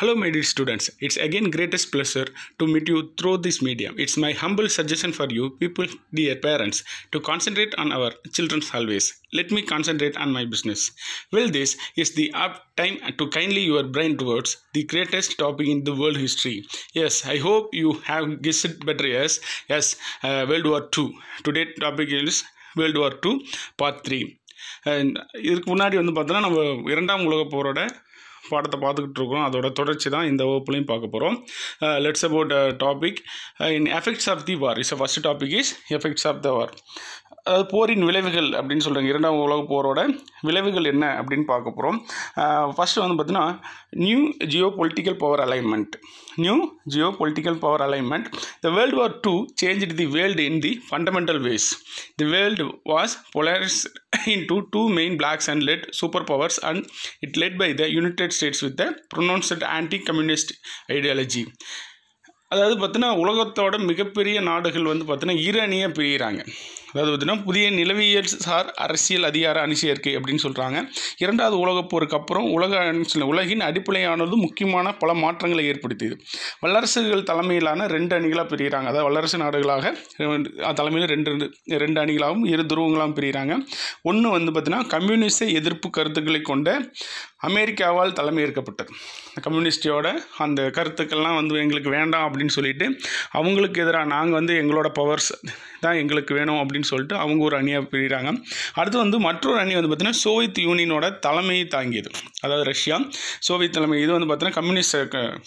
Hello my dear students, it's again greatest pleasure to meet you through this medium. It's my humble suggestion for you people, dear parents, to concentrate on our children's always. Let me concentrate on my business. Well, this is the up time to kindly your brain towards the greatest topic in the world history. Yes, I hope you have guessed it better. Yes, yes, uh, World War II. Today topic is World War II, Part 3. இதுக்கு முன்னாடி வந்து பார்த்தோன்னா நம்ம இரண்டாம் உலக போரோட பாடத்தை பார்த்துக்கிட்டு இருக்கோம் அதோட தொடர்ச்சி தான் இந்த வகுப்புலையும் பார்க்க போகிறோம் let's about topic in effects of the war is first topic is effects of the war அதாவது போரின் விளைவுகள் அப்படின்னு சொல்கிறாங்க இரண்டாம் உலக போரோட விளைவுகள் என்ன அப்படின்னு பார்க்க போகிறோம் ஃபஸ்ட்டு வந்து பார்த்தீங்கன்னா new geo political power alignment new geo political power alignment the world war two change the world in the fundamental ways the world was in to two main blocs and led super powers and it led by the United States with the pronounced anti communist ideology அதாவது பார்த்தீங்கன்னா உலகத்தோட மிகப்பெரிய நாடுகள் வந்து பார்த்தீங்கன்னா ஈரானியாக பிரிகிறாங்க அதாவது பார்த்தீங்கன்னா புதிய நிலவியல் சார் அரசியல் அதிகார அணி சேர்க்கை அப்படின்னு சொல்கிறாங்க இரண்டாவது உலகப் போருக்கு அப்புறம் உலக உலகின் அடிப்படையானது முக்கியமான பல மாற்றங்களை ஏற்படுத்தியது வல்லரசுகள் தலைமையிலான ரெண்டு அணிகளாக பிரிகிறாங்க அதாவது வல்லரசு நாடுகளாக தலைமையில் ரெண்டு ரெண்டு அணிகளாகவும் இரு துருவங்களாகவும் பிரிகிறாங்க ஒன்று வந்து பார்த்திங்கன்னா கம்யூனிஸ்ட எதிர்ப்பு கருத்துக்களை கொண்ட அமெரிக்காவால் தலைமை ஏற்கப்பட்டது கம்யூனிஸ்டியோட அந்த கருத்துக்கள்லாம் வந்து எங்களுக்கு வேண்டாம் அப்படின்னு சொல்லிட்டு அவங்களுக்கு எதிராக நாங்கள் வந்து எங்களோட பவர்ஸ் தான் எங்களுக்கு வேணும் அப்படின்னு அப்படின்னு சொல்லிட்டு அவங்க ஒரு அணியாக பிரிகிறாங்க அடுத்து வந்து மற்றொரு அணி வந்து பார்த்திங்கன்னா சோவியத் யூனியனோட தலைமையை தாங்கியது அதாவது ரஷ்யா சோவியத் தலைமை இது வந்து பார்த்திங்கன்னா கம்யூனிஸ்ட்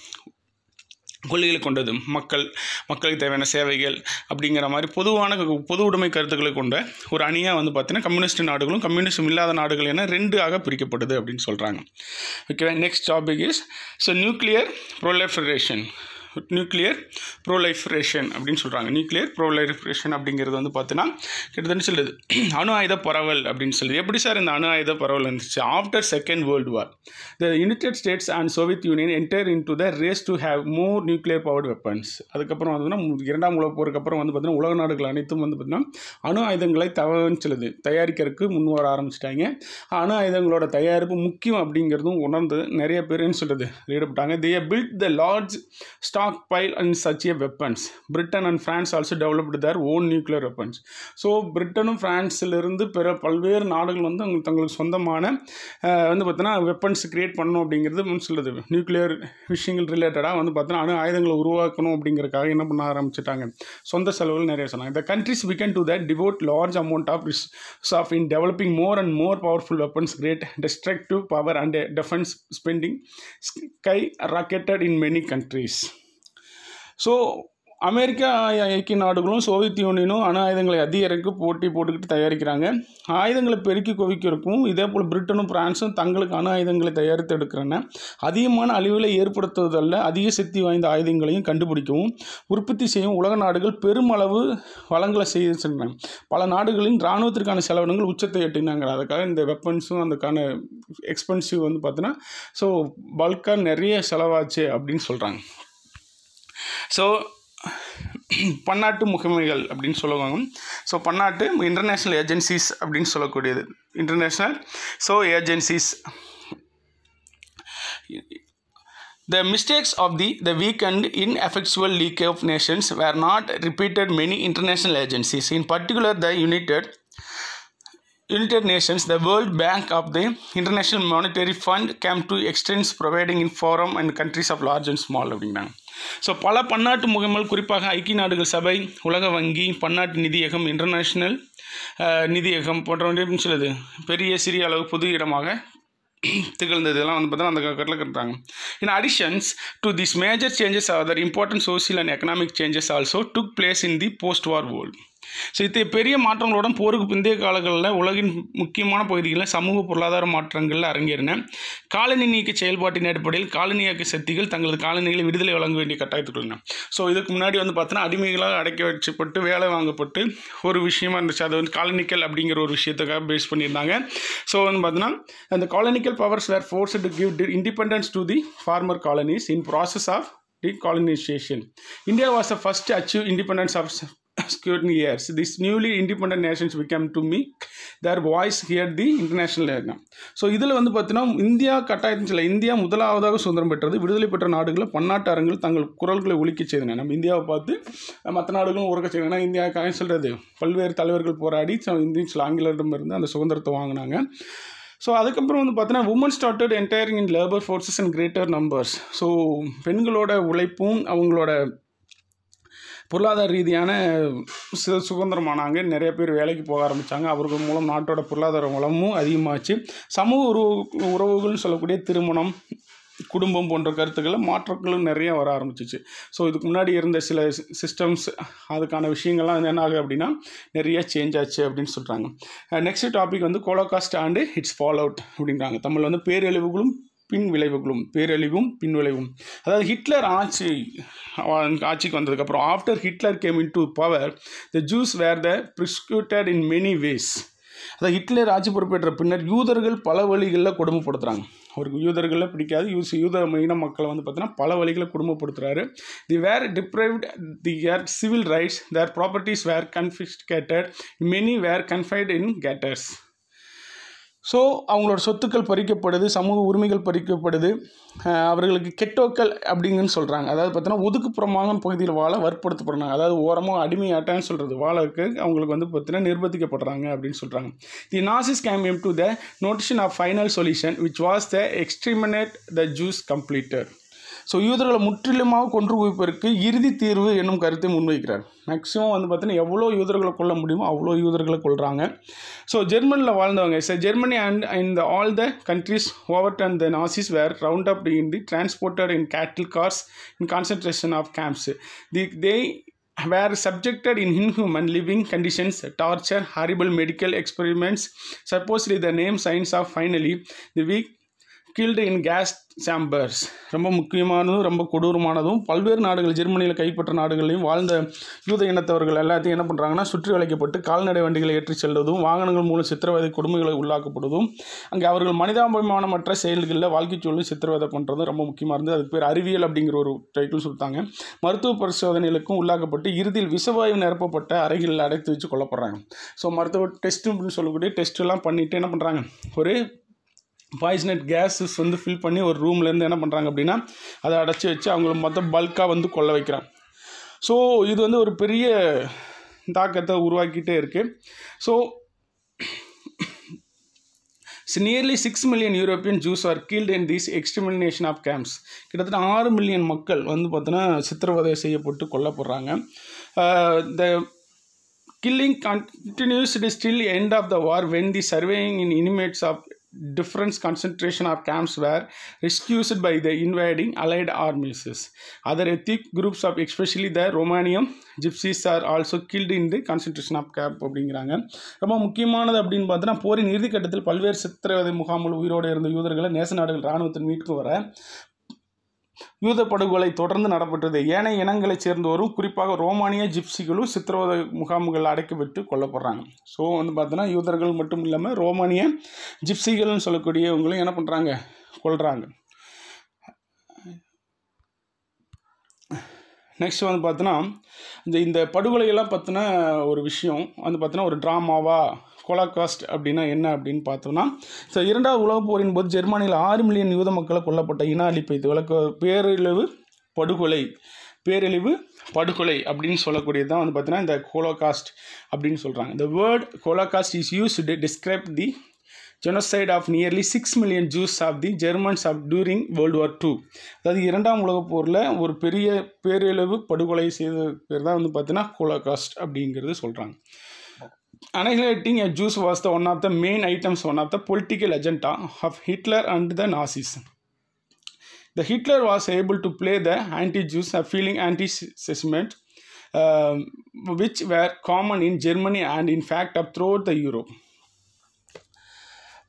கொள்கைகளை கொண்டது மக்கள் மக்களுக்கு தேவையான சேவைகள் அப்படிங்கிற மாதிரி பொதுவான பொது உடைமை கருத்துக்களை கொண்ட ஒரு அணியாக வந்து பார்த்தீங்கன்னா கம்யூனிஸ்ட் நாடுகளும் கம்யூனிஸ்டம் இல்லாத நாடுகள் என ரெண்டு ஆக பிரிக்கப்படுது அப்படின்னு சொல்கிறாங்க ஓகேவா next topic is so nuclear proliferation nuclear proliferation அப்படின்னு சொல்கிறாங்க நியூக்ளியர் ப்ரோலைஃபரேஷன் அப்படிங்கிறது வந்து பார்த்தீங்கன்னா கிட்டத்தட்ட சொல்லுது அணு ஆயுத பரவல் அப்படின்னு சொல்லுது எப்படி சார் இந்த அணு ஆயுத பரவல் இருந்துச்சு after second world war the United States and Soviet Union enter into the race to have more nuclear power weapons அதுக்கப்புறம் வந்து இரண்டாம் உலக போருக்கு அப்புறம் வந்து பார்த்தீங்கன்னா உலக நாடுகள் அனைத்தும் வந்து பார்த்திங்கன்னா அணு ஆயுதங்களை தவறுன்னு சொல்லுது தயாரிக்கிறதுக்கு முன் வர ஆரம்பிச்சிட்டாங்க அணு ஆயுதங்களோட தயாரிப்பு முக்கியம் அப்படிங்கிறதும் உணர்ந்து நிறைய பேர் என்ன சொல்கிறது ஈடுபட்டாங்க they built the large stockpile and such a weapons Britain and France also developed their own nuclear weapons so பிரிட்டனும் ஃப்ரான்ஸிலிருந்து பிற பல்வேறு நாடுகள் வந்து அவங்க தங்களுக்கு சொந்தமான வந்து பார்த்தோன்னா வெப்பன்ஸ் கிரியேட் பண்ணணும் அப்படிங்கிறது சொல்லுது நியூக்ளியர் விஷயங்கள் ரிலேட்டடாக வந்து பார்த்தீங்கன்னா அணு ஆயுதங்களை உருவாக்கணும் அப்படிங்கிறக்காக என்ன பண்ண ஆரம்பிச்சிட்டாங்க சொந்த செலவுகள் நிறைய சொன்னாங்க the countries began to that devote large amount of resources in developing more and more powerful weapons create destructive power and defence spending sky rocketed in many countries so America ஐக்கிய நாடுகளும் Soviet யூனியனும் அணு ஆயுதங்களை அதிகரிக்க போட்டி போட்டுக்கிட்டு தயாரிக்கிறாங்க ஆயுதங்களை பெருக்கி குவிக்கிறக்கும் இதே போல் பிரிட்டனும் பிரான்ஸும் தங்களுக்கு அணு ஆயுதங்களை தயாரித்து எடுக்கிறன அதிகமான அழிவுகளை ஏற்படுத்துவதல்ல அதிக சக்தி வாய்ந்த ஆயுதங்களையும் கண்டுபிடிக்கவும் உற்பத்தி செய்யும் உலக நாடுகள் பெருமளவு வளங்களை சென்றன பல நாடுகளின் இராணுவத்திற்கான செலவினங்கள் உச்சத்தை எட்டினாங்க அதுக்காக இந்த வெப்பன்ஸும் அதுக்கான எக்ஸ்பென்சிவ் வந்து பார்த்தீங்கன்னா ஸோ பல்காக நிறைய செலவாச்சு அப்படின்னு சொல்கிறாங்க ஸோ பன்னாட்டு முகமைகள் அப்படின்னு சொல்லுவாங்க ஸோ பன்னாட்டு இன்டர்நேஷ்னல் ஏஜென்சிஸ் அப்படின்னு சொல்லக்கூடியது international so agencies the mistakes of the the weak and ineffectual League of Nations were not repeated many international agencies in particular the United United Nations the World Bank of the International Monetary Fund came to extends providing in forum and countries of large and small அப்படின்னாங்க so பல பன்னாட்டு முகமைகள் குறிப்பாக ஐக்கிய நாடுகள் சபை உலக வங்கி பன்னாட்டு நிதியகம் இன்டர்நேஷ்னல் நிதியகம் போன்றவற்றையும் சொல்லுது பெரிய சிறிய அளவு புது இடமாக திகழ்ந்தது இதெல்லாம் வந்து பார்த்தீங்கன்னா அந்த கட்டில் கட்டுறாங்க in additions to this major changes are important social and economic changes also took place in the post war world so இத்தகைய பெரிய மாற்றங்களுடன் போருக்கு பிந்தைய காலங்களில் உலகின் முக்கியமான பகுதிகளில் சமூக பொருளாதார மாற்றங்களில் அரங்கேறின காலனி நீக்க செயல்பாட்டின் அடிப்படையில் காலனியாக்க சக்திகள் தங்களது காலனிகளை விடுதலை வழங்க வேண்டிய கட்டாயத்துக்கு ஸோ இதுக்கு முன்னாடி வந்து பார்த்தோன்னா அடிமைகளாக அடைக்க வச்சப்பட்டு வேலை வாங்கப்பட்டு ஒரு விஷயமா இருந்துச்சு அது வந்து காலனிக்கல் அப்படிங்கிற ஒரு விஷயத்துக்காக பேஸ் பண்ணியிருந்தாங்க ஸோ வந்து பார்த்தோன்னா அந்த colonial powers were forced to give independence to the former colonies in process of decolonisation India was first first achieve independence of subsequent years, these newly independent nations became to me, their voice heard the international arena. So இதில் வந்து பார்த்தீங்கன்னா India கட்டாயத்தின் சில India முதலாவதாக சுதந்திரம் பெற்றது விடுதலை பெற்ற நாடுகளில் பன்னாட்டு அரங்கில் தங்கள் குரல்களை ஒழிக்க செய்தன நம்ம இந்தியாவை பார்த்து மற்ற நாடுகளும் உறக்க செய்யணும் இந்தியா இந்தியா சொல்கிறது பல்வேறு தலைவர்கள் போராடி இந்தியன் சில ஆங்கிலரிடமிருந்து அந்த சுதந்திரத்தை வாங்கினாங்க ஸோ அதுக்கப்புறம் வந்து பார்த்தீங்கன்னா women started entering in labour forces in greater numbers so பெண்களோட உழைப்பும் அவங்களோட பொருளாதார ரீதியான சில சுதந்திரமானாங்க நிறைய பேர் வேலைக்கு போக ஆரம்பித்தாங்க அவர்கள் மூலம் நாட்டோட பொருளாதார வளமும் அதிகமாச்சு சமூக உறவு உறவுகள்னு சொல்லக்கூடிய திருமணம் குடும்பம் போன்ற கருத்துக்களை மாற்றங்களும் நிறைய வர ஆரம்பிச்சிச்சு ஸோ இதுக்கு முன்னாடி இருந்த சில சிஸ்டம்ஸ் அதுக்கான விஷயங்கள்லாம் என்ன ஆகுது அப்படின்னா நிறைய சேஞ்ச் ஆச்சு அப்படின்னு சொல்கிறாங்க நெக்ஸ்ட் டாபிக் வந்து Holocaust and it's follow fallout அப்படின்றாங்க தமிழ் வந்து பேரழிவுகளும் பின் விளைவுகளும் பேரழிவும் பின்விளைவும் அதாவது ஹிட்லர் ஆட்சி ஆட்சிக்கு வந்ததுக்கப்புறம் after Hitler came into power the Jews were the persecuted in many ways அதாவது ஹிட்லர் ஆட்சி பொறுப்பேற்ற பின்னர் யூதர்கள் பல வழிகளில் கொடுமைப்படுத்துகிறாங்க அவருக்கு யூதர்களில் பிடிக்காது யூஸ் யூத மீன மக்களை வந்து பார்த்தீங்கன்னா பல வழிகளில் குடும்பப்படுத்துகிறாரு the were deprived the their civil rights their properties were confiscated many were confined in ghettos so அவங்களோட சொத்துக்கள் பறிக்கப்படுது சமூக உரிமைகள் பறிக்கப்படுது அவர்களுக்கு கெட்டோக்கள் அப்படிங்கன்னு சொல்கிறாங்க அதாவது பார்த்தோன்னா ஒதுக்குப்புறமான பகுதியில் வாழ வற்புறுத்தப்படுறாங்க அதாவது ஓரமாக அடிமையாட்டான்னு சொல்கிறது வாழக்கு அவங்களுக்கு வந்து பார்த்தீங்கன்னா நிர்பந்திக்கப்படுறாங்க அப்படின்னு சொல்கிறாங்க the Nazis came um to the notion of final solution which was the exterminate the Jews completed so யூதர்களை முற்றிலுமாக கொன்று குவிப்பதற்கு இறுதி தீர்வு என்னும் கருத்தை முன்வைக்கிறார் மேக்ஸிமம் வந்து பார்த்தீங்கன்னா எவ்வளோ யூதர்களை கொல்ல முடியுமோ அவ்வளோ யூதர்களை கொள்கிறாங்க ஸோ ஜெர்மனியில் வாழ்ந்தவங்க ச ஜெர்மனி அண்ட் இந்த all the countries over and the Nazis were round up in the transported in cattle cars in concentration of camps the they were subjected in inhuman living conditions torture horrible medical experiments supposedly the name science of finally the weak killed in gas chambers ரொம்ப முக்கியமானதும் ரொம்ப கொடூரமானதும் பல்வேறு நாடுகள் ஜெர்மனியில் கைப்பற்ற நாடுகளையும் வாழ்ந்த யூத இனத்தவர்கள் எல்லாத்தையும் என்ன பண்ணுறாங்கன்னா சுற்றி வளைக்கப்பட்டு கால்நடை வண்டிகளை ஏற்றி செல்வதும் வாகனங்கள் மூலம் சித்திரவதை கொடுமைகளை உள்ளாக்கப்படுவதும் அங்கே அவர்கள் மனிதாபிமானமற்ற செயல்களில் வாழ்க்கை சூழலில் சித்திரவதை பண்ணுறதும் ரொம்ப முக்கியமாக இருந்தது அதுக்கு பேர் அறிவியல் அப்படிங்கிற ஒரு டைட்டில் சொல்லிட்டாங்க மருத்துவ பரிசோதனைகளுக்கும் உள்ளாக்கப்பட்டு இறுதியில் விசவாயு நிரப்பப்பட்ட அறைகளில் அடைத்து வச்சு கொல்லப்படுறாங்க ஸோ மருத்துவ டெஸ்ட் அப்படின்னு சொல்லக்கூடிய டெஸ்ட்டெல்லாம் பண்ணிவிட்டு என்ன பண்ணுறாங்க ஒரு பாய்சனட் கேஸஸ் வந்து ஃபில் பண்ணி ஒரு ரூம்லேருந்து என்ன பண்ணுறாங்க அப்படின்னா அதை அடைச்சி வச்சு அவங்கள மொத்தம் பல்காக வந்து கொள்ள வைக்கிறான் ஸோ இது வந்து ஒரு பெரிய தாக்கத்தை உருவாக்கிட்டே இருக்குது so nearly six million European Jews are killed in these extermination of camps கிட்டத்தட்ட ஆறு மில்லியன் மக்கள் வந்து பார்த்தோன்னா சித்திரவதை செய்யப்பட்டு கொல்லப்படுறாங்க the killing continues it is still end of the war when the surviving in inmates of different concentration of camps were rescued by the invading allied armies other ethnic groups of especially the Romanian gypsies are also killed in the concentration of camp அப்படிங்கிறாங்க ரொம்ப முக்கியமானது அப்படின்னு பார்த்தோன்னா போரின் இறுதி கட்டத்தில் பல்வேறு சித்திரவதை முகாமில் உயிரோடு இருந்த யூதர்களை நேச நாடுகள் இராணுவத்தின் மீட்டுக்கு வர யூத படுகொலை தொடர்ந்து நடைபெற்றது ஏனைய இனங்களைச் சேர்ந்தோரும் குறிப்பாக ரோமானிய ஜிப்சிகளும் சித்திரவதை முகாம்கள் அடைக்கப்பட்டு கொல்லப்படுறாங்க ஸோ வந்து பார்த்தோன்னா யூதர்கள் மட்டும் இல்லாமல் ரோமானிய ஜிப்சிகள்னு சொல்லக்கூடியவங்களும் என்ன பண்ணுறாங்க கொள்கிறாங்க நெக்ஸ்ட் வந்து பார்த்தோன்னா இந்த இந்த படுகொலையெல்லாம் பார்த்தினா ஒரு விஷயம் வந்து பார்த்தோன்னா ஒரு ட்ராமாவாக ஹோலாகாஸ்ட் அப்படின்னா என்ன அப்படின்னு பார்த்தோம்னா ஸோ இரண்டாவது உலகப் போரின் போது ஜெர்மனியில் ஆறு மில்லியன் யூத மக்களை கொல்லப்பட்ட இன அழிப்பு இது பேரழிவு படுகொலை பேரழிவு படுகொலை அப்படின்னு சொல்லக்கூடியது தான் வந்து பார்த்தீங்கன்னா இந்த ஹோலோகாஸ்ட் அப்படின்னு சொல்கிறாங்க இந்த word holocaust is use to describe the genocide of nearly six million Jews of the Germans of during world war two அதாவது இரண்டாம் உலகப் போரில் ஒரு பெரிய பேரழிவு படுகொலை செய்த பேர் தான் வந்து பார்த்தீங்கன்னா ஹோலோகாஸ்ட் அப்படிங்கிறது சொல்கிறாங்க Annihilating a Jews was the one of the main items, one of the political agenda of Hitler and the Nazis. The Hitler was able to play the anti-Jews, feeling anti semitism uh, which were common in Germany and in fact throughout the Europe.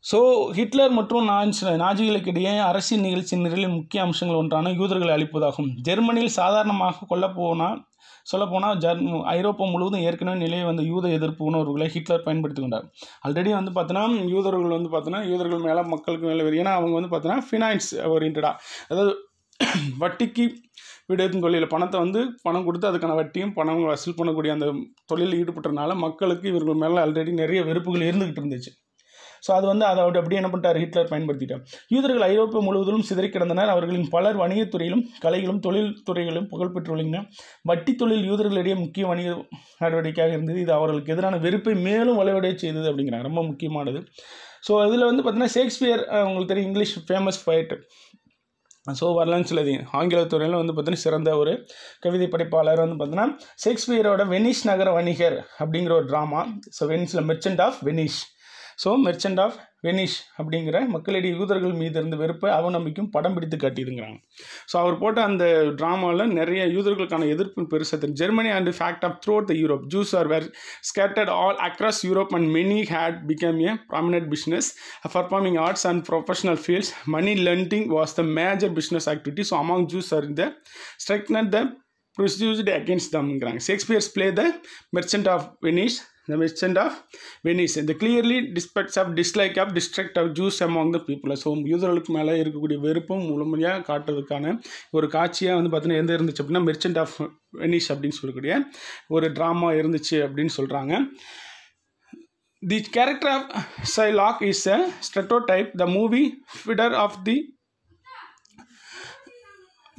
So Hitler மற்றும் நாஜிகளுக்கு நாஜிகளுக்கிடையே அரசியல் நிகழ்ச்சி நிரலின் முக்கிய அம்சங்கள் ஒன்றான யூதர்களை அழிப்பதாகும் ஜெர்மனியில் சாதாரணமாக கொல்லப்போனால் சொல்லப்போனால் ஜெர்ம ஐரோப்பா முழுவதும் ஏற்கனவே நிலையை வந்த யூத எதிர்ப்பு உணர்வுகளை ஹிட்லர் பயன்படுத்தி கொண்டார் ஆல்ரெடி வந்து பார்த்தீங்கன்னா யூதர்கள் வந்து பார்த்தீங்கன்னா யூதர்கள் மேலே மக்களுக்கு மேலே ஏன்னா அவங்க வந்து பார்த்தீங்கன்னா ஃபினான்ஸ் ஓரியன்டா அதாவது வட்டிக்கு விடுதல் தொழில் பணத்தை வந்து பணம் கொடுத்து அதுக்கான வட்டியும் பணம் வசூல் பண்ணக்கூடிய அந்த தொழிலில் ஈடுபட்டனால மக்களுக்கு இவர்கள் மேலே ஆல்ரெடி நிறைய வெறுப்புகள் இருந்துக்கிட்டு இருந்துச்சு ஸோ அது வந்து அதை அப்படியே என்ன பண்ணிட்டார் ஹிட்லர் பயன்படுத்திட்டார் யூதர்கள் ஐரோப்பா முழுவதிலும் சிதறி கிடந்தனர் அவர்களின் பலர் வணிகத்துறையிலும் கலைகளும் தொழில் துறைகளும் புகழ்பெற்றுள்ளனர் வட்டி தொழில் யூதர்களிடையே முக்கிய வணிக நடவடிக்கையாக இருந்தது இது அவர்களுக்கு எதிரான வெறுப்பை மேலும் வலுவடைய செய்தது அப்படிங்கிறாங்க ரொம்ப முக்கியமானது ஸோ இதில் வந்து பார்த்தீங்கன்னா ஷேக்ஸ்பியர் உங்களுக்கு தெரியும் இங்கிலீஷ் ஃபேமஸ் ஃபைட்டு ஸோ வரலான்னு சொல்லி ஆங்கில துறையில் வந்து பார்த்தீங்கன்னா சிறந்த ஒரு கவிதை படைப்பாளர் வந்து பார்த்தீங்கன்னா ஷேக்ஸ்பியரோட வெனிஸ் நகர வணிகர் அப்படிங்கிற ஒரு ட்ராமா ஸோ வெனிஸில் merchant of Venice so merchant of Venice அப்படிங்கிற மக்களிடையே யூதர்கள் மீது இருந்த வெறுப்பை அவநம்பிக்கும் படம் பிடித்து காட்டியிருக்கிறாங்க ஸோ அவர் போட்ட அந்த ட்ராமாவில் நிறைய யூதர்களுக்கான எதிர்ப்பு பெருசாக தெரியும் Germany and fact of through the Europe Jews are were scattered all across Europe and many had become a prominent business performing arts and professional fields money lending was the major business activity so among Jews are இந்த stronger the prejudiced against தம்ங்கிறாங்க Shakespeare's play the merchant of Venice the merchant of Venice. The clearly dispatch of dislike of district of Jews among the people. So யூதர்களுக்கு மேலே இருக்கக்கூடிய வெறுப்பும் முழுமையாக காட்டுறதுக்கான ஒரு காட்சியாக வந்து பார்த்தீங்கன்னா எந்த இருந்துச்சு அப்படின்னா மெர்ச்சன்ட் ஆஃப் வெனிஸ் அப்படின்னு சொல்லக்கூடிய ஒரு ட்ராமா இருந்துச்சு அப்படின்னு சொல்கிறாங்க the character of lock is a stereotype the movie Fiddler of the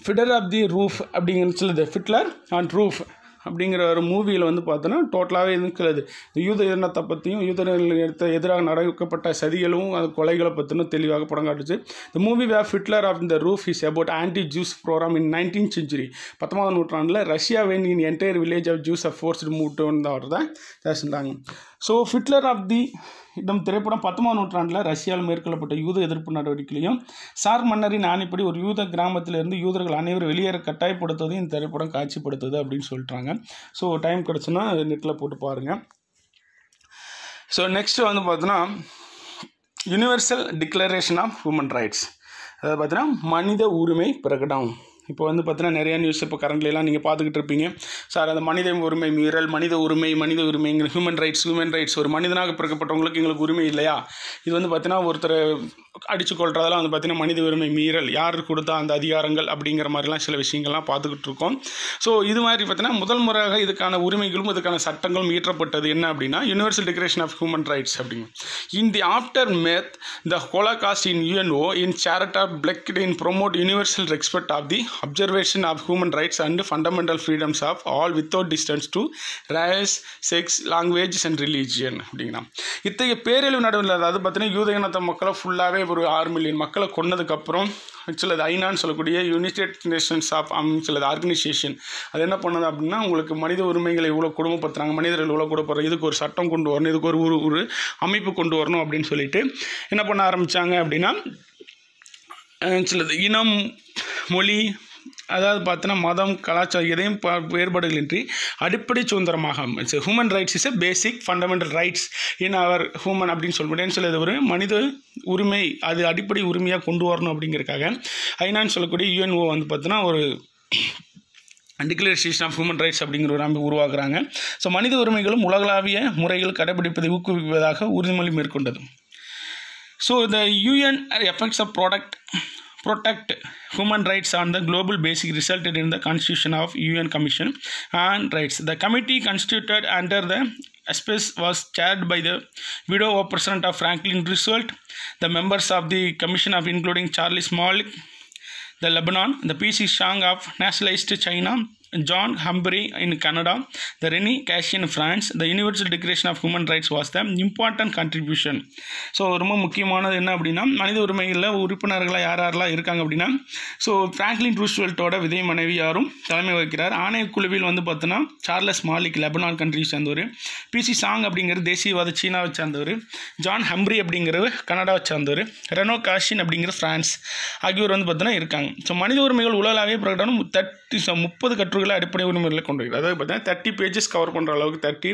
Fiddler of the Roof அப்படிங்கிற சொல்லுது ஃபிட்லர் அண்ட் ரூஃப் அப்படிங்கிற ஒரு மூவியில் வந்து பார்த்தோன்னா டோட்டலாகவே இருக்கிறது யூத இனத்தை பற்றியும் யூதர்களுக்கு எதிராக நடக்கப்பட்ட சதிகளும் அது கொலைகளை பற்றினும் தெளிவாக படம் காட்டுச்சு the movie way Fiddler of the Roof is about anti Jews program in nineteen century பத்தொன்பதாம் நூற்றாண்டில் Russia when in entire village of Jews of forced move down தான் பேசுகிறாங்க ஸோ ஃபிட்லர் ஆஃப் தி இடம் திரைப்படம் பத்தொம்பது நூற்றாண்டில் ரஷ்யாவில் மேற்கொள்ளப்பட்ட யூத எதிர்ப்பு நடவடிக்கையிலையும் சார் மன்னரின் ஆணைப்படி ஒரு யூத கிராமத்திலிருந்து யூதர்கள் அனைவரும் வெளியேற கட்டாயப்படுத்துவதும் இந்த திரைப்படம் காட்சிப்படுத்துது அப்படின்னு சொல்லிட்டாங்க ஸோ டைம் கிடச்சுன்னா நெட்டில் போட்டு பாருங்கள் ஸோ நெக்ஸ்ட்டு வந்து பார்த்தோன்னா universal declaration of human rights அதாவது பார்த்தீங்கன்னா மனித உரிமை பிரகடம் இப்போ வந்து பார்த்தீங்கன்னா நிறையா நியூஸ் இப்போ கரண்ட்லாம் நீங்கள் பார்த்துக்கிட்டு இருப்பீங்க சார் அந்த மனித உரிமை மீறல் மனித உரிமை மனித உரிமைங்கிற ஹியூமன் ரைட்ஸ் ஹியூமன் ரைட்ஸ் ஒரு மனிதனாக பிறக்கப்பட்டவங்களுக்கு எங்களுக்கு உரிமை இல்லையா இது வந்து பார்த்தீங்கன்னா ஒருத்தர் அடிச்சு கொள்றதெல்லாம் வந்து பார்த்தீங்கன்னா மனித உரிமை மீறல் யார் கொடுத்தா அந்த அதிகாரங்கள் அப்படிங்கிற மாதிரிலாம் சில விஷயங்கள்லாம் பார்த்துக்கிட்டு இருக்கோம் ஸோ இது மாதிரி பார்த்தீங்கன்னா முதல் முறையாக இதுக்கான உரிமைகளும் இதுக்கான சட்டங்களும் ஈற்றப்பட்டது என்ன அப்படின்னா universal declaration of human rights அப்படிங்க in the aftermath the cost in UNO in charter of pledge in promote universal respect of the observation of human rights and fundamental freedoms of all without distance to race sex language and religion அப்படிங்கன்னா இத்தகைய பேரழிவு நடுவில் அதாவது பார்த்தீங்கன்னா யூத இனத்த மக்களை ஃபுல்லாகவே ஒரு ஆறு மில்லியன் மக்களை கொன்னதுக்கப்புறம் சிலது ஐநான்னு சொல்லக்கூடிய யுனைடெட் நேஷன்ஸ் ஆஃப் சிலது ஆர்கனைசேஷன் அது என்ன பண்ணது அப்படின்னா உங்களுக்கு மனித உரிமைகளை இவ்வளோ கொடுமைப்படுத்துகிறாங்க மனிதர்கள் இவ்வளோ கொடுப்படுறாங்க இதுக்கு ஒரு சட்டம் கொண்டு வரணும் இதுக்கு ஒரு ஒரு ஒரு அமைப்பு கொண்டு வரணும் அப்படின்னு சொல்லிட்டு என்ன பண்ண ஆரம்பித்தாங்க அப்படின்னா சிலது இனம் மொழி அதாவது பார்த்தோன்னா மதம் கலாச்சாரம் எதையும் வேறுபாடுகளின்றி அடிப்படை சுதந்திரமாக it's human rights is a basic fundamental rights in our human அப்படின்னு சொல்ல சொல்லி ஒரு மனித உரிமை அது அடிப்படை உரிமையாக கொண்டு வரணும் அப்படிங்கிறக்காக ஐநான்னு சொல்லக்கூடிய யூஎன்ஓ வந்து பார்த்தோன்னா ஒரு டிக்ளரேஷன் ஆஃப் ஹியூமன் ரைட்ஸ் அப்படிங்கிற ஒரு அமைப்பு உருவாக்குறாங்க ஸோ மனித உரிமைகளும் உலகளாவிய முறைகள் கடைபிடிப்பதை ஊக்குவிப்பதாக உறுதிமொழி மேற்கொண்டது so the UN effects of product protect human rights on the global basis resulted in the constitution of UN Commission on Rights. The committee constituted under the space was chaired by the widow of President of Franklin Roosevelt. The members of the commission of including Charles Malik, the Lebanon, the PC Shang of Nationalist China, John Humphrey in Canada the Rene Cassin France the the declaration of of rights was was important important so ரொம்ப முக்கியமானது என்ன அப்படின்னா மனித உரிமைகளில் உறுப்பினர்களாக யார் யாரெல்லாம் இருக்காங்க அப்படின்னா ஸோ ஃப்ராங்க்லின் ரூஸ்வெல்ட்டோட விதை மனைவி யாரும் தலைமை வகிக்கிறார் ஆணைய குழுவில் வந்து பார்த்தோன்னா சார்லஸ் மாலிக் லெபனான் கண்ட்ரி சேர்ந்தவர் பிசி சாங் அப்படிங்கிறது தேசியவாத சீனாவை சேர்ந்தவர் ஜான் ஹம்ப்ரி அப்படிங்கிறது கனடாவை சேர்ந்தவர் ரெனோ காஷின் அப்படிங்கிற ஃப்ரான்ஸ் ஆகியோர் வந்து பார்த்தோன்னா இருக்காங்க ஸோ மனித உரிமைகள் உலகளாவே பிரகடனம் தட் முப்பது கட்டுரை கூற்றுகளை அடிப்படை உரிமைகளை கொண்டு அதாவது பார்த்தீங்கன்னா தேர்ட்டி பேஜஸ் கவர் பண்ணுற அளவுக்கு தேர்ட்டி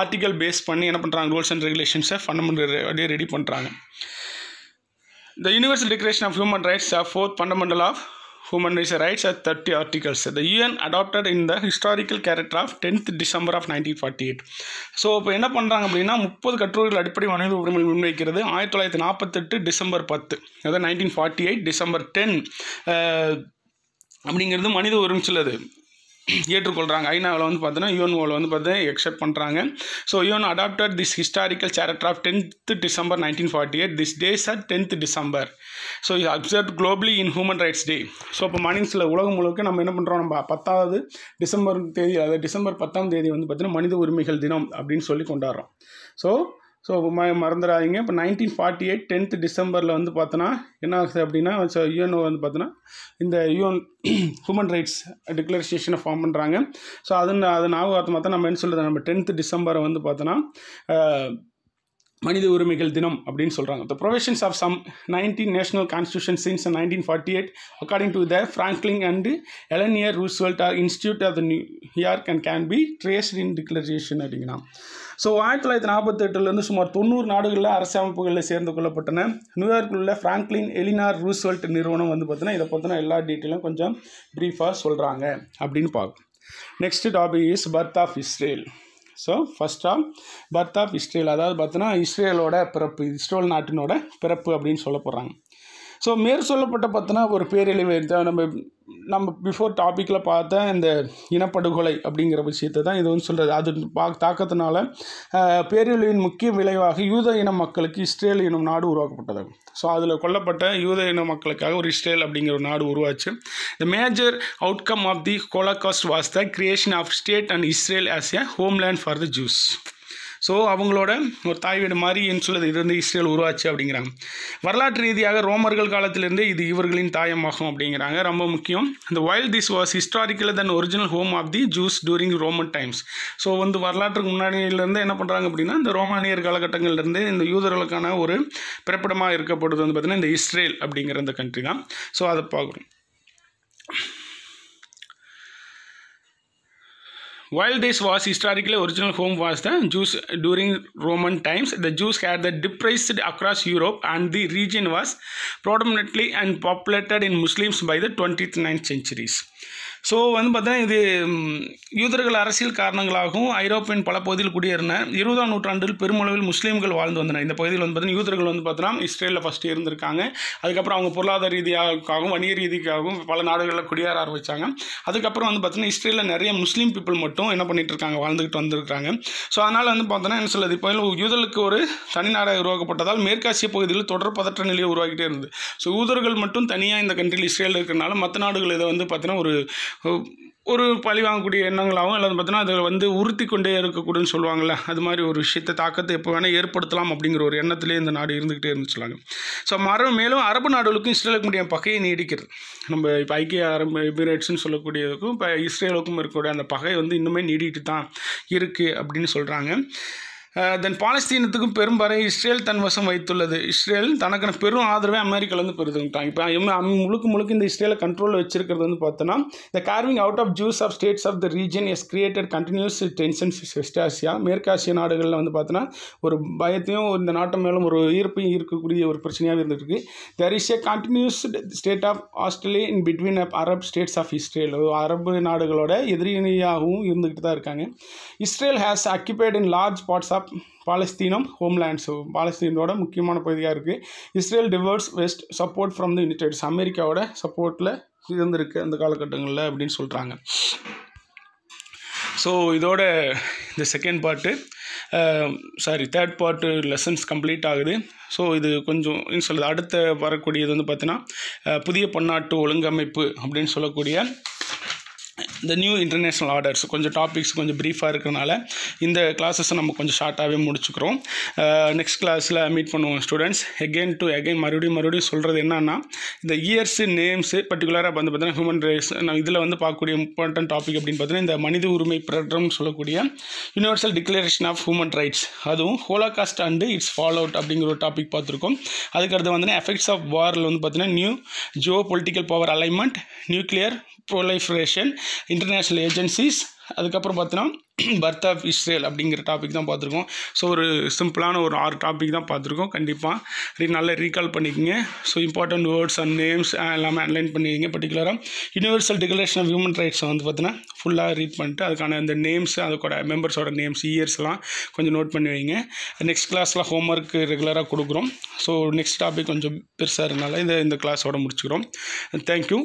ஆர்டிகல் பேஸ் பண்ணி என்ன பண்ணுறாங்க ரூல்ஸ் அண்ட் ரெகுலேஷன்ஸை ஃபண்டமெண்டல் அப்படியே ரெடி பண்ணுறாங்க the universal declaration of human rights of fourth fundamental of human rights rights are thirty articles the UN adopted in the historical character of tenth December of nineteen forty eight so இப்போ என்ன பண்ணுறாங்க அப்படின்னா முப்பது கட்டுரைகள் அடிப்படை மனித உரிமை முன்வைக்கிறது ஆயிரத்தி தொள்ளாயிரத்தி நாற்பத்தெட்டு டிசம்பர் பத்து அதாவது nineteen forty eight December ten அப்படிங்கிறது மனித உரிமை சொல்லுது ஏற்றுக்கொள்கிறாங்க ஐநாவில் வந்து பார்த்தீங்கன்னா யூஎன்ஓவில் வந்து பார்த்தீங்கன்னா எக்ஸப்ட் பண்ணுறாங்க so UN adopted this historical character of tenth December nineteen forty eight this days sir tenth December so இது observe globally in human rights day so இப்போ மனிதில் உலகம் முழுக்க நம்ம என்ன பண்ணுறோம் நம்ம பத்தாவது டிசம்பர் தேதி அதாவது டிசம்பர் பத்தாம் தேதி வந்து பார்த்திங்கன்னா மனித உரிமைகள் தினம் அப்படின்னு சொல்லி கொண்டாடுறோம் ஸோ ஸோ ம மறந்துடாதீங்க இப்போ நைன்டீன் ஃபார்ட்டி எயிட் டென்த்து டிசம்பரில் வந்து பார்த்தோன்னா என்ன ஆகுது அப்படின்னா யூஎன்ஓ வந்து பார்த்தோன்னா இந்த யூஎன் ஹியூமன் ரைட்ஸ் டிக்ளரேஷனை ஃபார்ம் பண்ணுறாங்க ஸோ அது அது ஞாபகத்தை பார்த்தா நம்ம என்ன சொல்கிறது நம்ம டென்த்து டிசம்பரை வந்து பார்த்தோன்னா மனித உரிமைகள் தினம் அப்படின்னு சொல்கிறாங்க the provisions of some nineteen national constitution since nineteen forty eight according to the Franklin and Eleanor Roosevelt are institute of the new here can can be traced in declaration அப்படிங்கிறான் so ஆயிரத்தி தொள்ளாயிரத்தி நாற்பத்தெட்டுலேருந்து சுமார் தொண்ணூறு நாடுகளில் அரசமைப்புகளில் சேர்ந்து கொள்ளப்பட்டன நியூயார்க்கில் உள்ள Franklin Eleanor Roosevelt நிறுவனம் வந்து பார்த்தீங்கன்னா இதை பற்றின எல்லா டீட்டெயிலும் கொஞ்சம் ப்ரீஃபாக சொல்கிறாங்க அப்படின்னு பார்க்கும் next topic is birth of Israel so ஃபஸ்ட்டாக பர்த் ஆஃப் இஸ்ரேல் அதாவது பார்த்தோன்னா இஸ்ரேலோட பிறப்பு இஸ்ரேல் நாட்டினோட பிறப்பு அப்படின்னு சொல்ல போகிறாங்க ஸோ மேற்சொல்லப்பட்ட பார்த்தோன்னா ஒரு பேரழிவு நம்ம நம்ம பிஃபோர் டாப்பிக்கில் பார்த்த இந்த இனப்படுகொலை அப்படிங்கிற விஷயத்தை தான் இது வந்து சொல்கிறது அது பா தாக்கத்தினால பேரழிவின் முக்கிய விளைவாக யூத இன மக்களுக்கு இஸ்ரேல் எனும் நாடு உருவாக்கப்பட்டது ஸோ அதில் கொல்லப்பட்ட யூத இன மக்களுக்காக ஒரு இஸ்ரேல் அப்படிங்கிற ஒரு நாடு உருவாச்சு the major outcome of the holocaust was the creation of state and Israel as a homeland for the Jews so அவங்களோட ஒரு தாய் வீடு மாதிரி சொல்லுது இது வந்து இஸ்ரேல் உருவாச்சு அப்படிங்கிறாங்க வரலாற்று ரீதியாக ரோமர்கள் காலத்திலிருந்து இது இவர்களின் தாயமாகும் அப்படிங்கிறாங்க ரொம்ப முக்கியம் இந்த while this was historical then original home of the Jews during Roman times so வந்து வரலாற்றுக்கு முன்னாடியிலேருந்து என்ன பண்ணுறாங்க அப்படின்னா இந்த ரோமானியர் காலகட்டங்கள்லேருந்து இந்த யூதர்களுக்கான ஒரு பிறப்பிடமாக இருக்கப்படுது வந்து பார்த்திங்கன்னா இந்த இஸ்ரேல் அப்படிங்கிற இந்த கண்ட்ரி தான் ஸோ அதை பார்க்குறோம் While this was historically original home was the Jews during Roman times, the Jews had the depressed across Europe and the region was predominantly and populated in Muslims by the 29th centuries. So வந்து பார்த்தீங்கன்னா இது யூதர்கள் அரசியல் காரணங்களாகவும் European பல பகுதியில் குடியேறின இருபதாம் நூற்றாண்டில் பெருமளவில் முஸ்லீம்கள் வாழ்ந்து வந்தன இந்த பகுதியில் வந்து பார்த்தீங்கன்னா யூதர்கள் வந்து பார்த்தீங்கன்னா இஸ்ரேலில் ஃபஸ்ட்டு இருந்திருக்காங்க அதுக்கப்புறம் அவங்க பொருளாதார ரீதியாகவும் வணிக ரீதிக்காகவும் பல நாடுகளில் குடியேற ஆரம்பித்தாங்க அதுக்கப்புறம் வந்து பார்த்தீங்கன்னா இஸ்ரேலில் நிறைய முஸ்லீம் பீப்புள் மட்டும் என்ன பண்ணிகிட்டு இருக்காங்க வாழ்ந்துக்கிட்டு வந்திருக்காங்க ஸோ அதனால் வந்து பார்த்தோன்னா என்ன சொல்லுது இப்போ யூதர்களுக்கு ஒரு தனிநாடாக உருவாக்கப்பட்டதால் மேற்காசிய பகுதியில் தொடர் பதற்ற நிலையை உருவாக்கிட்டே இருந்தது ஸோ யூதர்கள் மட்டும் தனியாக இந்த கண்ட்ரியில் இஸ்ரேலில் இருக்கிறனால மற்ற நாடுகள் இதை வந்து பார்த்தீங்கன்னா ஒரு ஒரு பழி வாங்கக்கூடிய எண்ணங்களாகவும் அல்லது பார்த்தோன்னா அதை வந்து உறுத்தி கொண்டே இருக்கக்கூடன்னு சொல்லுவாங்கள்ல அது மாதிரி ஒரு விஷயத்தை தாக்கத்தை எப்போ வேணால் ஏற்படுத்தலாம் அப்படிங்கிற ஒரு எண்ணத்திலே இந்த நாடு இருந்துக்கிட்டே இருந்துச்சுலாங்க ஸோ மரம் மேலும் அரபு நாடுகளுக்கும் இஸ்ரேலுக்கும் முடிய பகையை நீடிக்கிறது நம்ம இப்போ ஐக்கிய அரபு எமிரேட்ஸ்னு சொல்லக்கூடியதுக்கும் இப்போ இஸ்ரேலுக்கும் இருக்கக்கூடிய அந்த பகை வந்து இன்னுமே நீடிட்டு தான் இருக்குது அப்படின்னு சொல்கிறாங்க தென் பாலஸ்தீனத்துக்கும் பெரும் வரை இஸ்ரேல் தன் வசம் வைத்துள்ளது இஸ்ரேல் தனக்கான பெரும் ஆதரவை அமெரிக்காவிலேருந்து பெறுதுங்கிட்டாங்க இப்போ முழுக்க முழுக்க இந்த இஸ்ரேலை கண்ட்ரோலில் வச்சிருக்கிறது வந்து பார்த்தோன்னா the carving out of Jews of states of the region as created continuous tensions west Asia மேற்காசிய நாடுகளில் வந்து பார்த்தோன்னா ஒரு பயத்தையும் இந்த நாட்டு மேலும் ஒரு ஈர்ப்பையும் இருக்கக்கூடிய ஒரு பிரச்சனையாக இருந்துருக்கு there is a continuous state of Australia in between up Arab states of Israel அரபு நாடுகளோட எதிரியாகவும் இருந்துக்கிட்டு தான் இருக்காங்க Israel has occupied in large parts of பாலஸ்தீனம் ஹோம்லேண்ட்ஸ் பாலஸ்தீனோட முக்கியமான பகுதியாக இருக்குது Israel derives west support from the united அமெரிக்காவோட சப்போர்ட்டில் இருந்திருக்கு அந்த காலகட்டங்களில் அப்படின்னு சொல்கிறாங்க ஸோ இதோட இந்த second part sorry third part lessons complete ஆகுது ஸோ இது கொஞ்சம் சொல்லுது அடுத்த வரக்கூடியது வந்து பார்த்தீங்கன்னா புதிய பன்னாட்டு ஒழுங்கமைப்பு அப்படின்னு சொல்லக்கூடிய இந்த நியூ இன்டர்நேஷ்னல் ஆர்டர்ஸ் கொஞ்சம் டாபிக்ஸ் கொஞ்சம் ப்ரீஃபாக இருக்கிறனால இந்த கிளாஸஸை நம்ம கொஞ்சம் ஷார்ட்டாகவே முடிச்சுக்கிறோம் நெக்ஸ்ட் கிளாஸில் மீட் பண்ணுவோம் ஸ்டூடெண்ட்ஸ் எகெயின் டு எகெயின் மறுபடியும் மறுபடியும் சொல்கிறது என்னென்னா இந்த இயர்ஸு நேம்ஸு பர்டிகுலராக வந்து பார்த்தீங்கன்னா ஹியூமன் ரைட்ஸ் நான் இதில் வந்து பார்க்கக்கூடிய இம்பார்ட்டன்ட் டாபிக் அப்படின்னு பார்த்தீங்கன்னா இந்த மனித உரிமை பிரகடனம்னு சொல்லக்கூடிய universal declaration of human rights அதுவும் holocaust and it's follow out அப்படிங்கிற ஒரு டாபிக் பார்த்துருக்கோம் அதுக்கடுத்து வந்து எஃபெக்ட்ஸ் ஆஃப் வாரில் வந்து பார்த்தீங்கன்னா new geo political power alignment nuclear proliferation international agencies அதுக்கப்புறம் பார்த்தீங்கன்னா பர்த் ஆஃப் இஸ்ரேல் அப்படிங்கிற டாபிக் தான் பார்த்துருக்கோம் ஸோ ஒரு சிம்பிளான ஒரு ஆறு டாபிக் தான் பார்த்துருக்கோம் கண்டிப்பாக ரீ நல்லா ரீகால் பண்ணிக்கோங்க so important words and names எல்லாமே அன்லைன் பண்ணிக்கிங்க பர்டிகுலராக யூனிவர்சல் டிக்ளரேஷன் ஆஃப் ஹியூமன் ரைட்ஸை வந்து பார்த்தீங்கன்னா ஃபுல்லாக ரீட் பண்ணிட்டு அதுக்கான அந்த நேம்ஸ் அதோட மெம்பர்ஸோட நேம்ஸ் இயர்ஸ்லாம் கொஞ்சம் நோட் பண்ணி வைங்க நெக்ஸ்ட் கிளாஸில் ஹோம் ஒர்க் ரெகுலராக கொடுக்குறோம் ஸோ நெக்ஸ்ட் டாபிக் கொஞ்சம் பெருசாக இருந்தாலும் இந்த இந்த கிளாஸோட முடிச்சுக்கிறோம் தேங்க்யூ